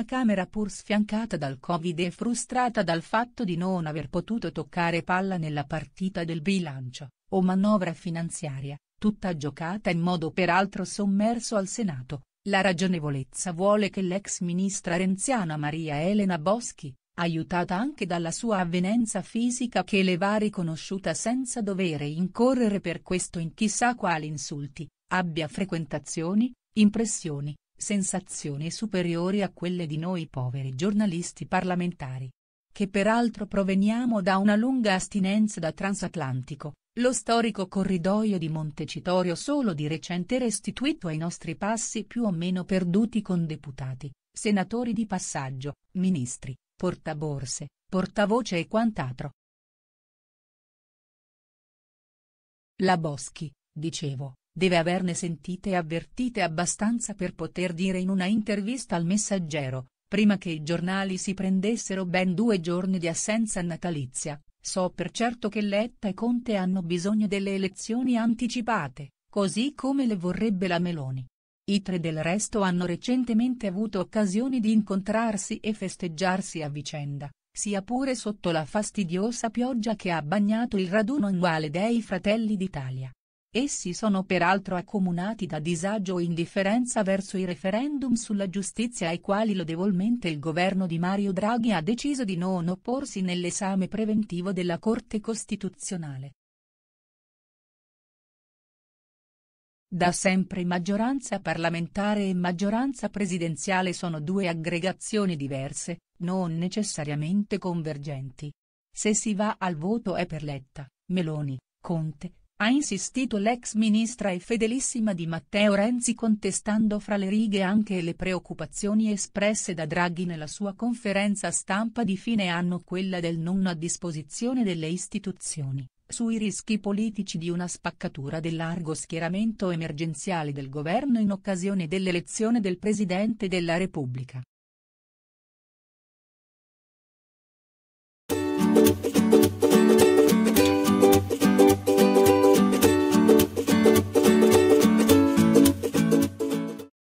una camera pur sfiancata dal Covid e frustrata dal fatto di non aver potuto toccare palla nella partita del bilancio, o manovra finanziaria, tutta giocata in modo peraltro sommerso al Senato, la ragionevolezza vuole che l'ex ministra renziana Maria Elena Boschi, aiutata anche dalla sua avvenenza fisica che le va riconosciuta senza dover incorrere per questo in chissà quali insulti, abbia frequentazioni, impressioni, sensazioni superiori a quelle di noi poveri giornalisti parlamentari. Che peraltro proveniamo da una lunga astinenza da transatlantico, lo storico corridoio di Montecitorio solo di recente restituito ai nostri passi più o meno perduti con deputati, senatori di passaggio, ministri, portaborse, portavoce e quant'altro. La Boschi, dicevo, deve averne sentite e avvertite abbastanza per poter dire in una intervista al messaggero, prima che i giornali si prendessero ben due giorni di assenza natalizia, so per certo che Letta e Conte hanno bisogno delle elezioni anticipate, così come le vorrebbe la Meloni. I tre del resto hanno recentemente avuto occasioni di incontrarsi e festeggiarsi a vicenda, sia pure sotto la fastidiosa pioggia che ha bagnato il raduno annuale dei Fratelli d'Italia. Essi sono peraltro accomunati da disagio o indifferenza verso i referendum sulla giustizia ai quali lodevolmente il governo di Mario Draghi ha deciso di non opporsi nell'esame preventivo della Corte Costituzionale. Da sempre maggioranza parlamentare e maggioranza presidenziale sono due aggregazioni diverse, non necessariamente convergenti. Se si va al voto è per Letta, Meloni, Conte, ha insistito l'ex ministra e fedelissima di Matteo Renzi contestando fra le righe anche le preoccupazioni espresse da Draghi nella sua conferenza stampa di fine anno quella del non a disposizione delle istituzioni, sui rischi politici di una spaccatura del largo schieramento emergenziale del governo in occasione dell'elezione del Presidente della Repubblica.